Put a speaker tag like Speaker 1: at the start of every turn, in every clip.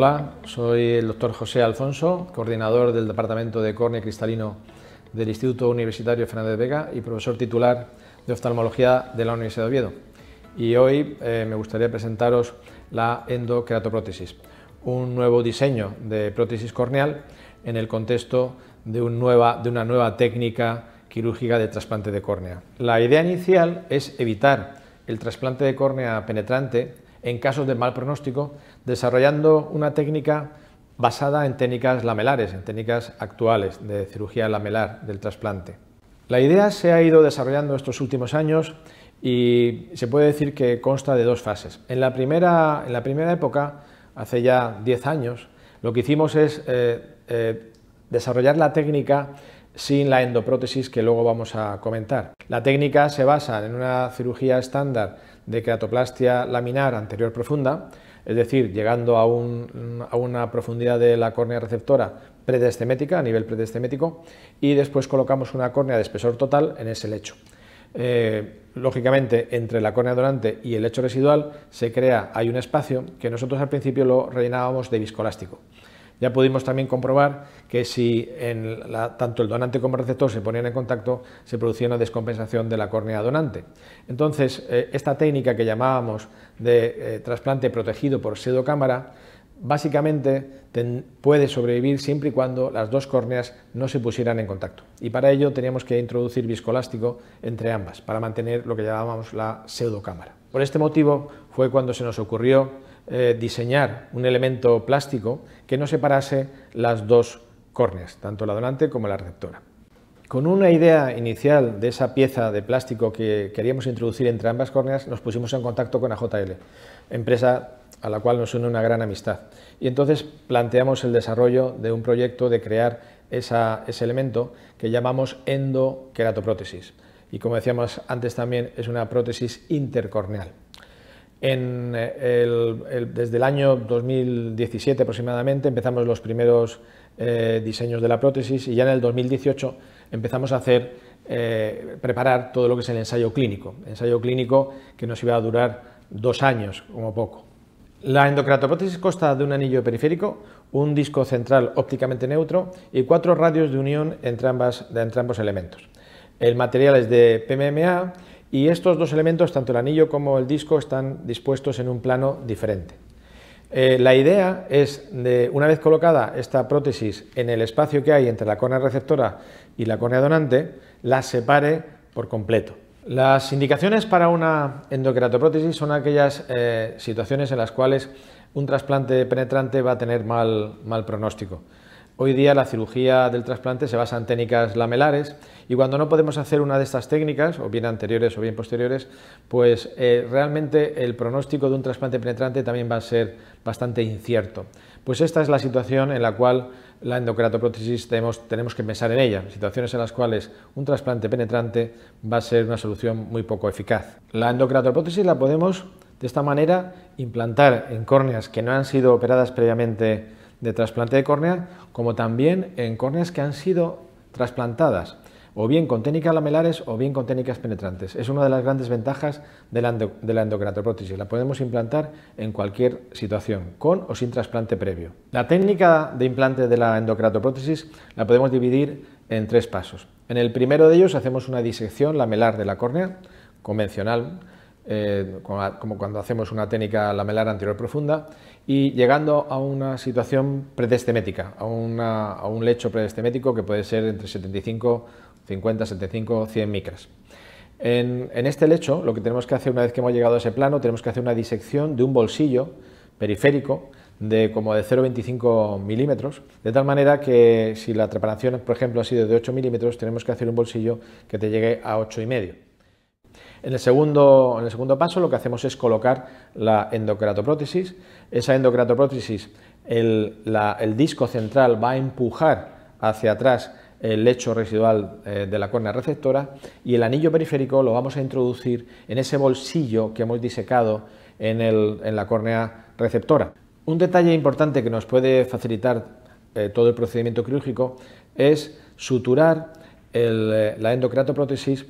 Speaker 1: Hola, soy el doctor José Alfonso, coordinador del Departamento de Córnea Cristalino del Instituto Universitario Fernández Vega y profesor titular de oftalmología de la Universidad de Oviedo. Y hoy eh, me gustaría presentaros la endocreatoprótesis, un nuevo diseño de prótesis corneal en el contexto de, de una nueva técnica quirúrgica de trasplante de córnea. La idea inicial es evitar el trasplante de córnea penetrante en casos de mal pronóstico, desarrollando una técnica basada en técnicas lamelares, en técnicas actuales de cirugía lamelar del trasplante. La idea se ha ido desarrollando estos últimos años y se puede decir que consta de dos fases. En la primera, época, hace ya 10 años, lo que hicimos es eh, eh, desarrollar la técnica sin la endoprótesis que luego vamos a comentar. La técnica se basa en una cirugía estándar de queratoplastia laminar anterior profunda, es decir, llegando a, a una profundidad de la córnea receptora predestemética a nivel predestemético, y después colocamos una córnea de espesor total en ese lecho. Eh, lógicamente, entre la córnea donante y el lecho residual se crea, hay un espacio que nosotros al principio lo rellenábamos de viscolástico. Ya pudimos también comprobar que si tanto el donante como el receptor se ponían en contacto, se producía una descompensación de la córnea donante. Entonces, eh, esta técnica que llamábamos de eh, trasplante protegido por pseudocámara, básicamente puede sobrevivir siempre y cuando las dos córneas no se pusieran en contacto. Y para ello teníamos que introducir viscolástico entre ambas, para mantener lo que llamábamos la pseudocámara. Por este motivo fue cuando se nos ocurrió eh, diseñar un elemento plástico que no separase las dos córneas, tanto la donante como la receptora. Con una idea inicial de esa pieza de plástico que queríamos introducir entre ambas córneas, nos pusimos en contacto con AJL, empresa a la cual nos une una gran amistad. Y entonces planteamos el desarrollo de un proyecto de crear ese elemento que llamamos endokeratoprótesis. Y como decíamos antes también, es una prótesis intercorneal. Eh, desde el año 2017 aproximadamente empezamos los primeros eh, diseños de la prótesis y ya en el 2018 empezamos a hacer, eh, preparar todo lo que es el ensayo clínico, ensayo clínico que nos iba a durar dos años como poco. La endocratoprótesis consta de un anillo periférico, un disco central ópticamente neutro y cuatro radios de unión entre, ambas, entre ambos elementos. El material es de PMMA y estos dos elementos, tanto el anillo como el disco, están dispuestos en un plano diferente. Eh, la idea es, de, una vez colocada esta prótesis en el espacio que hay entre la córnea receptora y la córnea donante, la separe por completo. Las indicaciones para una endocratoprótesis son aquellas eh, situaciones en las cuales un trasplante penetrante va a tener mal pronóstico. Hoy día la cirugía del trasplante se basa en técnicas lamelares y cuando no podemos hacer una de estas técnicas, o bien anteriores o bien posteriores, pues eh, realmente el pronóstico de un trasplante penetrante también va a ser bastante incierto. Pues esta es la situación en la cual la endocratoprótesis tenemos, tenemos que pensar en ella, situaciones en las cuales un trasplante penetrante va a ser una solución muy poco eficaz. La endocratoprótesis la podemos de esta manera implantar en córneas que no han sido operadas previamente de trasplante de córnea, como también en córneas que han sido trasplantadas, o bien con técnicas lamelares o bien con técnicas penetrantes. Es una de las grandes ventajas de la, la endocratoprótesis. La podemos implantar en cualquier situación, con o sin trasplante previo. La técnica de implante de la endocratoprótesis la podemos dividir en tres pasos. En el primero de ellos hacemos una disección lamelar de la córnea convencional eh, como cuando hacemos una técnica lamelar anterior profunda, y llegando a una situación predestemética, a, un lecho predestemético que puede ser entre 75, 50, 75, 100 micras. En, este lecho, lo que tenemos que hacer una vez que hemos llegado a ese plano, tenemos que hacer una disección de un bolsillo periférico de como de 0,25 milímetros, de tal manera que si la trepanación por ejemplo, ha sido de 8 milímetros, tenemos que hacer un bolsillo que te llegue a 8,5 y medio. En el, segundo, paso lo que hacemos es colocar la endocratoprótesis. Esa endocratoprótesis, el, disco central va a empujar hacia atrás el lecho residual eh, de la córnea receptora y el anillo periférico lo vamos a introducir en ese bolsillo que hemos disecado en, la córnea receptora. Un detalle importante que nos puede facilitar eh, todo el procedimiento quirúrgico es suturar eh, la endocratoprótesis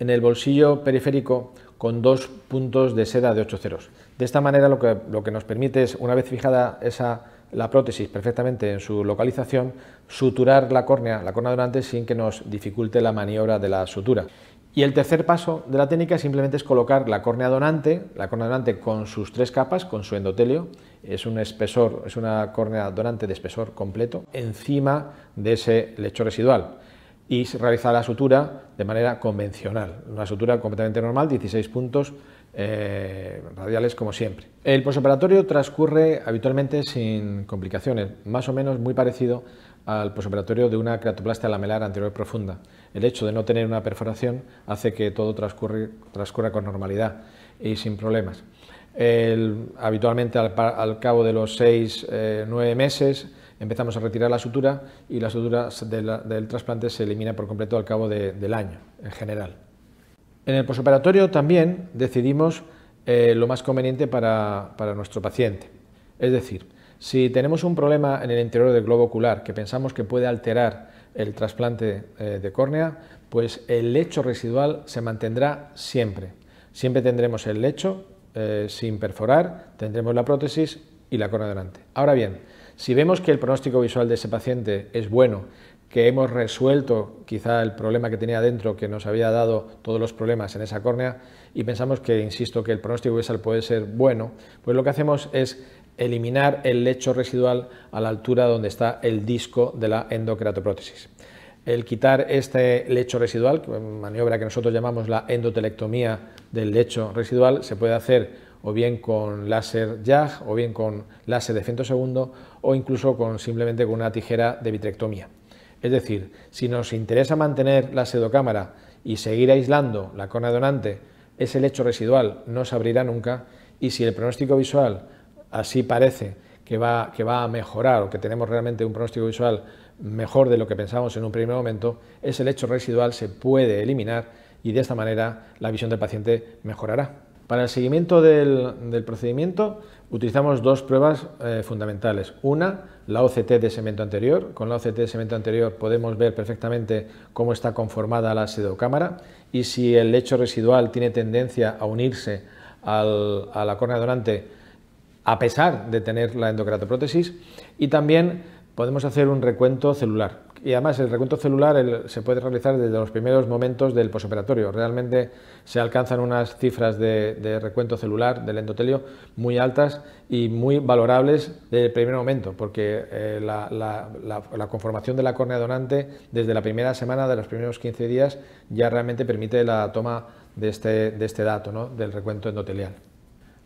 Speaker 1: en el bolsillo periférico con dos puntos de seda de 8 ceros. De esta manera lo que, lo que nos permite es, una vez fijada la prótesis perfectamente en su localización, suturar la córnea, la córnea donante, sin que nos dificulte la maniobra de la sutura. Y el tercer paso de la técnica simplemente es colocar la córnea donante, la córnea donante con sus tres capas, con su endotelio, es un espesor, es una córnea donante de espesor completo, encima de ese lecho residual y realizar la sutura de manera convencional. Una sutura completamente normal, 16 puntos eh, radiales como siempre. El posoperatorio transcurre habitualmente sin complicaciones, más o menos muy parecido al posoperatorio de una creatoplastia lamelar anterior profunda. El hecho de no tener una perforación hace que todo transcurre, transcurra con normalidad y sin problemas. habitualmente al, cabo de los 6-9 eh, meses empezamos a retirar la sutura y la sutura del trasplante se elimina por completo al cabo del año, en general. En el posoperatorio también decidimos eh, lo más conveniente para, nuestro paciente. Es decir, si tenemos un problema en el interior del globo ocular que pensamos que puede alterar el trasplante eh, de córnea, pues el lecho residual se mantendrá siempre. Siempre tendremos el lecho eh, sin perforar, tendremos la prótesis y la córnea delante. Ahora bien, si vemos que el pronóstico visual de ese paciente es bueno, que hemos resuelto quizá el problema que tenía dentro, que nos había dado todos los problemas en esa córnea, y pensamos que, insisto, que el pronóstico visual puede ser bueno, pues lo que hacemos es eliminar el lecho residual a la altura donde está el disco de la endocratoprótesis. El quitar este lecho residual, maniobra que nosotros llamamos la endotelectomía del lecho residual, se puede hacer o bien con láser YAG, o bien con láser de segundo o incluso con, simplemente con una tijera de vitrectomía. Es decir, si nos interesa mantener la sedocámara y seguir aislando la cona donante, ese lecho residual no se abrirá nunca, y si el pronóstico visual así parece que va, que va a mejorar o que tenemos realmente un pronóstico visual mejor de lo que pensábamos en un primer momento, ese lecho residual se puede eliminar y de esta manera la visión del paciente mejorará. Para el seguimiento del, procedimiento utilizamos dos pruebas eh, fundamentales. Una, la OCT de cemento anterior. Con la OCT de cemento anterior podemos ver perfectamente cómo está conformada la sedocámara y si el lecho residual tiene tendencia a unirse a la córnea donante a pesar de tener la endocratoprótesis. Y también podemos hacer un recuento celular y además el recuento celular se puede realizar desde los primeros momentos del posoperatorio. Realmente se alcanzan unas cifras de, recuento celular del endotelio muy altas y muy valorables desde el primer momento, porque eh, la, conformación de la córnea donante desde la primera semana de los primeros 15 días ya realmente permite la toma este, de este, dato, ¿no? del recuento endotelial.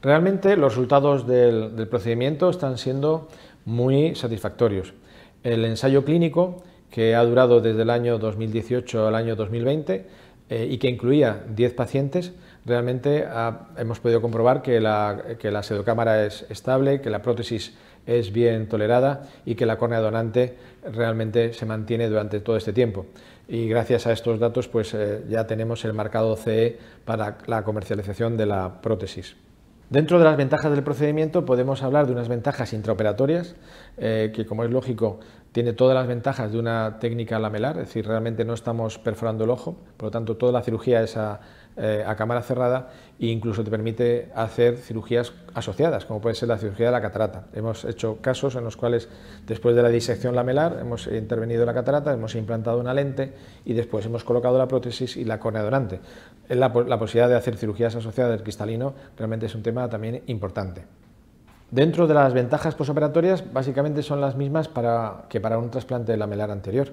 Speaker 1: Realmente los resultados del, del procedimiento están siendo muy satisfactorios. El ensayo clínico que ha durado desde el año 2018 al año 2020 eh, y que incluía 10 pacientes, realmente ah, hemos podido comprobar que la, que sedocámara es estable, que la prótesis es bien tolerada y que la córnea donante realmente se mantiene durante todo este tiempo. Y gracias a estos datos pues, eh, ya tenemos el marcado CE para la comercialización de la prótesis. Dentro de las ventajas del procedimiento podemos hablar de unas ventajas intraoperatorias, eh, que como es lógico tiene todas las ventajas de una técnica lamelar, es decir, realmente no estamos perforando el ojo, por lo tanto toda la cirugía es eh, a, cámara cerrada e incluso te permite hacer cirugías asociadas, como puede ser la cirugía de la catarata. Hemos hecho casos en los cuales después de la disección lamelar hemos intervenido en la catarata, hemos implantado una lente y después hemos colocado la prótesis y la córnea dorante. La, la posibilidad de hacer cirugías asociadas del cristalino realmente es un tema también importante. Dentro de las ventajas posoperatorias, básicamente son las mismas para, que para un trasplante lamelar anterior.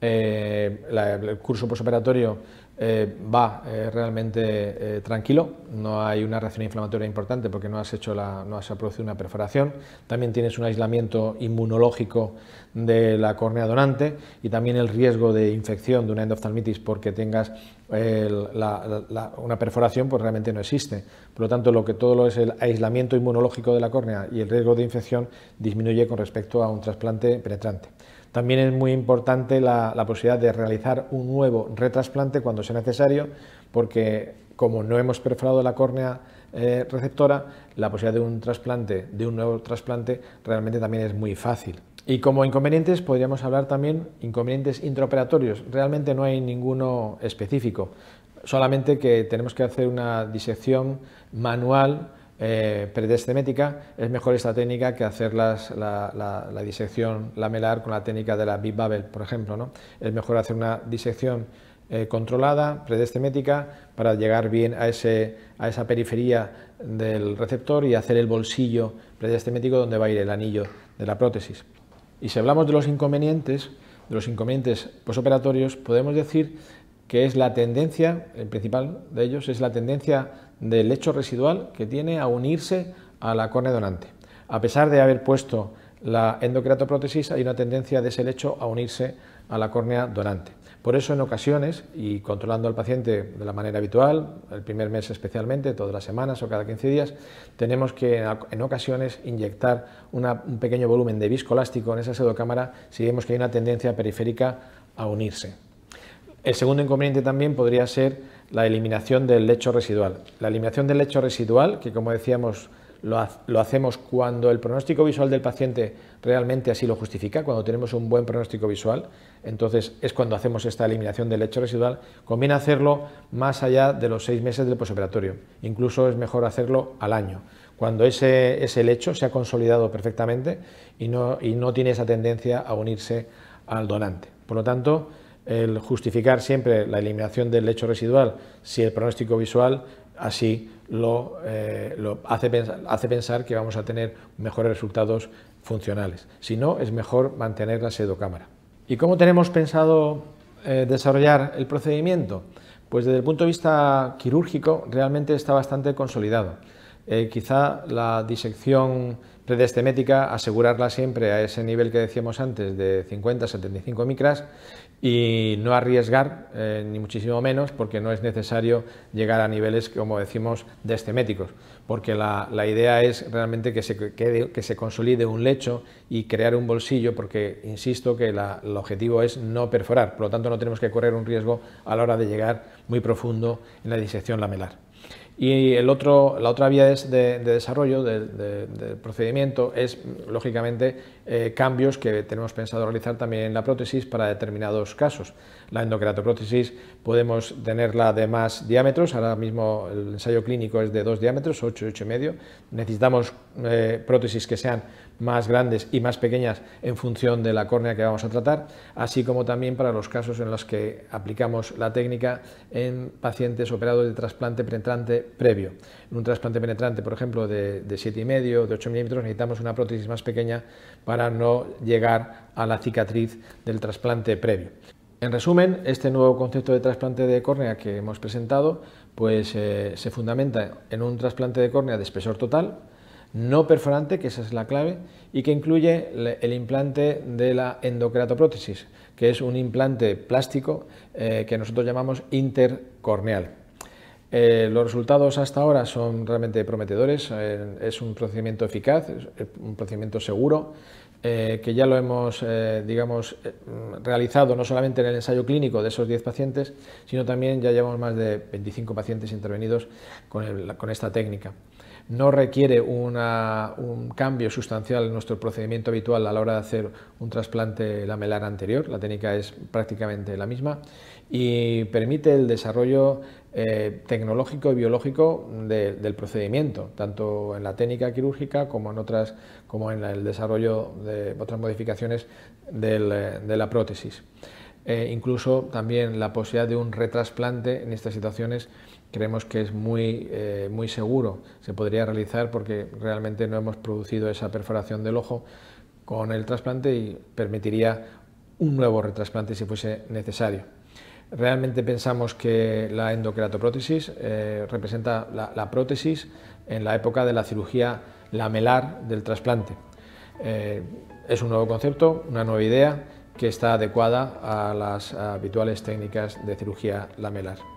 Speaker 1: Eh, anterior, el curso posoperatorio eh, va eh, realmente eh, tranquilo, no hay una reacción inflamatoria importante porque no has, hecho la, no has producido una perforación, también tienes un aislamiento inmunológico de la córnea donante y también el riesgo de infección de una endoftalmitis porque tengas una perforación pues realmente no existe. Por lo tanto, lo que todo lo es el aislamiento inmunológico de la córnea y el riesgo de infección disminuye con respecto a un trasplante penetrante. También es muy importante la, posibilidad de realizar un nuevo retrasplante cuando sea necesario, porque como no hemos perforado la córnea eh, receptora, la posibilidad de un trasplante, de un nuevo trasplante, realmente también es muy fácil. Y como inconvenientes podríamos hablar también inconvenientes intraoperatorios. Realmente no hay ninguno específico, solamente que tenemos que hacer una disección manual eh, predestemética, es mejor esta técnica que hacer la, disección lamelar con la técnica de la Big Bubble, por ejemplo. ¿no? Es mejor hacer una disección eh, controlada, predestemética, para llegar bien a, ese, a esa periferia del receptor y hacer el bolsillo predestemético donde va a ir el anillo de la prótesis. Y si hablamos de los inconvenientes, de los inconvenientes posoperatorios, podemos decir que es la tendencia, el principal de ellos es la tendencia del lecho residual que tiene a unirse a la córnea donante. A pesar de haber puesto la prótesis hay una tendencia de ese lecho a unirse a la córnea donante. Por eso en ocasiones, y controlando al paciente de la manera habitual, el primer mes especialmente, todas las semanas o cada 15 días, tenemos que en ocasiones inyectar un pequeño volumen de viscoelástico en esa pseudocámara si vemos que hay una tendencia periférica a unirse. El segundo inconveniente también podría ser la eliminación del lecho residual. La eliminación del lecho residual, que como decíamos, lo, hacemos cuando el pronóstico visual del paciente realmente así lo justifica, cuando tenemos un buen pronóstico visual, entonces es cuando hacemos esta eliminación del lecho residual. Conviene hacerlo más allá de los seis meses del posoperatorio, incluso es mejor hacerlo al año, cuando ese, lecho se ha consolidado perfectamente y no, y no tiene esa tendencia a unirse al donante. Por lo tanto, el justificar siempre la eliminación del lecho residual si el pronóstico visual así lo, eh, hace, pensar, hace, pensar, que vamos a tener mejores resultados funcionales. Si no, es mejor mantener la sedocámara. ¿Y cómo tenemos pensado eh, desarrollar el procedimiento? Pues desde el punto de vista quirúrgico realmente está bastante consolidado. Eh, quizá la disección predestemética, asegurarla siempre a ese nivel que decíamos antes de 50-75 micras y no arriesgar, eh, ni muchísimo menos, porque no es necesario llegar a niveles, como decimos, desteméticos, porque la, idea es realmente que se, que se consolide un lecho y crear un bolsillo, porque insisto que el objetivo es no perforar, por lo tanto no tenemos que correr un riesgo a la hora de llegar muy profundo en la disección lamelar. Y el otro, la otra vía de, desarrollo del procedimiento es, lógicamente, eh, cambios que tenemos pensado realizar también en la prótesis para determinados casos. La endocratoprótesis podemos tenerla de más diámetros, ahora mismo el ensayo clínico es de dos diámetros, 8, 8,5. Necesitamos eh, prótesis que sean más grandes y más pequeñas en función de la córnea que vamos a tratar, así como también para los casos en los que aplicamos la técnica en pacientes operados de trasplante penetrante previo. En un trasplante penetrante, por ejemplo, de, 7,5 de 8 milímetros, necesitamos una prótesis más pequeña para no llegar a la cicatriz del trasplante previo. En resumen, este nuevo concepto de trasplante de córnea que hemos presentado pues, eh, se fundamenta en un trasplante de córnea de espesor total, no perforante, que esa es la clave, y que incluye el implante de la endocratoprótesis, que es un implante plástico eh, que nosotros llamamos intercorneal. Eh, los resultados hasta ahora son realmente prometedores, eh, es un procedimiento eficaz, es un procedimiento seguro, que ya lo hemos, digamos, realizado no solamente en el ensayo clínico de esos 10 pacientes, sino también ya llevamos más de 25 pacientes intervenidos con esta técnica no requiere un cambio sustancial en nuestro procedimiento habitual a la hora de hacer un trasplante lamelar anterior, la técnica es prácticamente la misma, y permite el desarrollo eh, tecnológico y biológico del procedimiento, tanto en la técnica quirúrgica como en otras, como en el desarrollo de otras modificaciones eh, de la prótesis. Eh, incluso también la posibilidad de un retrasplante en estas situaciones creemos que es muy, eh, muy seguro, se podría realizar porque realmente no hemos producido esa perforación del ojo con el trasplante y permitiría un nuevo retrasplante si fuese necesario. Realmente pensamos que la endocreatoprótesis eh, representa la, prótesis en la época de la cirugía lamelar del trasplante. Eh, es un nuevo concepto, una nueva idea que está adecuada a las habituales técnicas de cirugía lamelar.